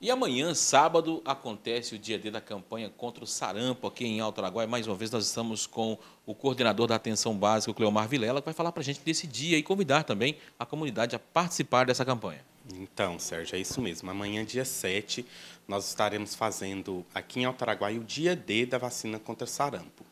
E amanhã, sábado, acontece o dia D da campanha contra o sarampo aqui em Alto Araguai. Mais uma vez, nós estamos com o coordenador da Atenção Básica, o Cleomar Vilela, que vai falar para a gente desse dia e convidar também a comunidade a participar dessa campanha. Então, Sérgio, é isso mesmo. Amanhã, dia 7, nós estaremos fazendo aqui em Alto Araguai o dia D da vacina contra sarampo.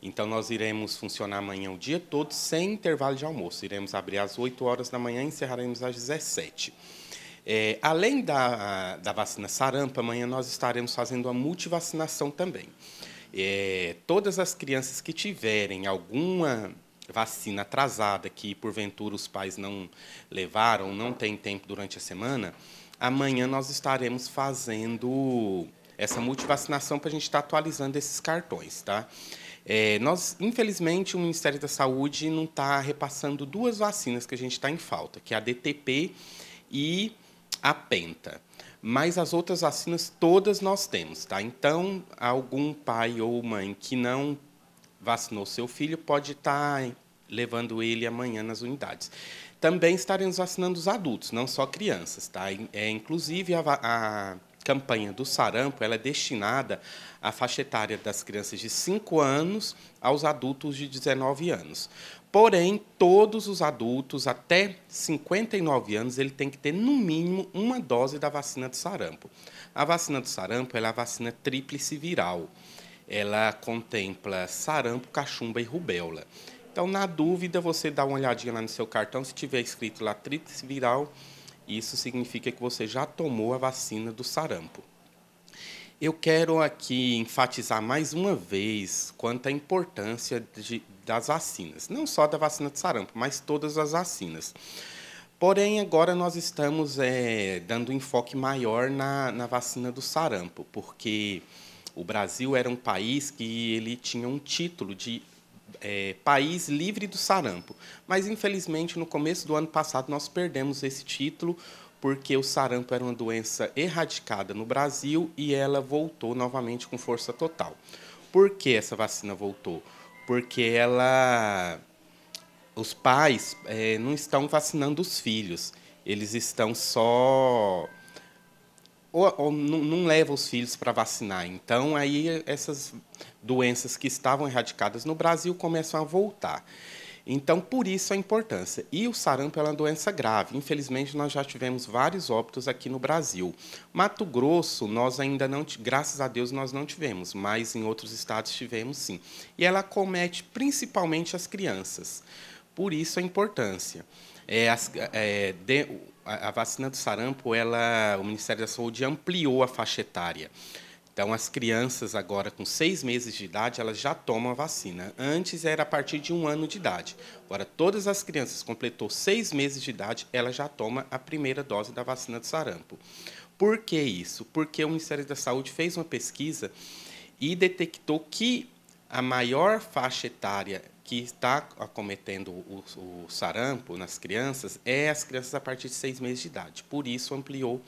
Então, nós iremos funcionar amanhã o dia todo, sem intervalo de almoço. Iremos abrir às 8 horas da manhã e encerraremos às 17 horas. É, além da, da vacina sarampo, amanhã nós estaremos fazendo a multivacinação também. É, todas as crianças que tiverem alguma vacina atrasada, que porventura os pais não levaram, não têm tempo durante a semana, amanhã nós estaremos fazendo essa multivacinação para a gente estar tá atualizando esses cartões, tá? É, nós, infelizmente, o Ministério da Saúde não está repassando duas vacinas que a gente está em falta, que é a DTP e a penta. Mas as outras vacinas todas nós temos, tá? Então, algum pai ou mãe que não vacinou seu filho pode estar tá levando ele amanhã nas unidades. Também estaremos vacinando os adultos, não só crianças, tá? É, inclusive, a, a campanha do sarampo ela é destinada à faixa etária das crianças de 5 anos aos adultos de 19 anos. Porém, todos os adultos até 59 anos ele tem que ter no mínimo uma dose da vacina do sarampo. A vacina do sarampo é a vacina tríplice viral. Ela contempla sarampo, cachumba e rubéola. Então, na dúvida, você dá uma olhadinha lá no seu cartão, se tiver escrito lá tríplice viral, isso significa que você já tomou a vacina do sarampo. Eu quero aqui enfatizar mais uma vez quanto à importância de, das vacinas, não só da vacina de sarampo, mas todas as vacinas. Porém, agora nós estamos é, dando um enfoque maior na, na vacina do sarampo, porque o Brasil era um país que ele tinha um título de é, país livre do sarampo. Mas, infelizmente, no começo do ano passado, nós perdemos esse título porque o sarampo era uma doença erradicada no Brasil e ela voltou novamente com força total. Por que essa vacina voltou? Porque ela, os pais é, não estão vacinando os filhos, eles estão só ou, ou não, não leva os filhos para vacinar. Então, aí essas doenças que estavam erradicadas no Brasil começam a voltar. Então, por isso a importância. E o sarampo é uma doença grave. Infelizmente, nós já tivemos vários óbitos aqui no Brasil. Mato Grosso, nós ainda não, graças a Deus, nós não tivemos, mas em outros estados tivemos sim. E ela comete principalmente as crianças. Por isso a importância. É, as, é, de, a, a vacina do sarampo, ela, o Ministério da Saúde ampliou a faixa etária. Então, as crianças agora com seis meses de idade, elas já tomam a vacina. Antes era a partir de um ano de idade. Agora, todas as crianças completou seis meses de idade, ela já toma a primeira dose da vacina do sarampo. Por que isso? Porque o Ministério da Saúde fez uma pesquisa e detectou que a maior faixa etária que está acometendo o, o, sarampo nas crianças é as crianças a partir de seis meses de idade. Por isso, ampliou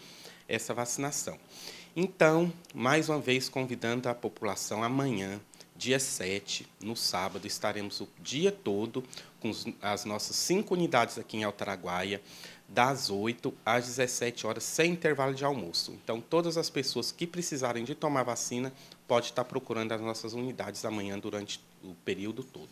essa vacinação. Então, mais uma vez, convidando a população amanhã, dia 7, no sábado, estaremos o dia todo com as nossas cinco unidades aqui em Altaraguaia, das 8 às 17 horas, sem intervalo de almoço. Então, todas as pessoas que precisarem de tomar vacina, pode estar procurando as nossas unidades amanhã durante o período todo.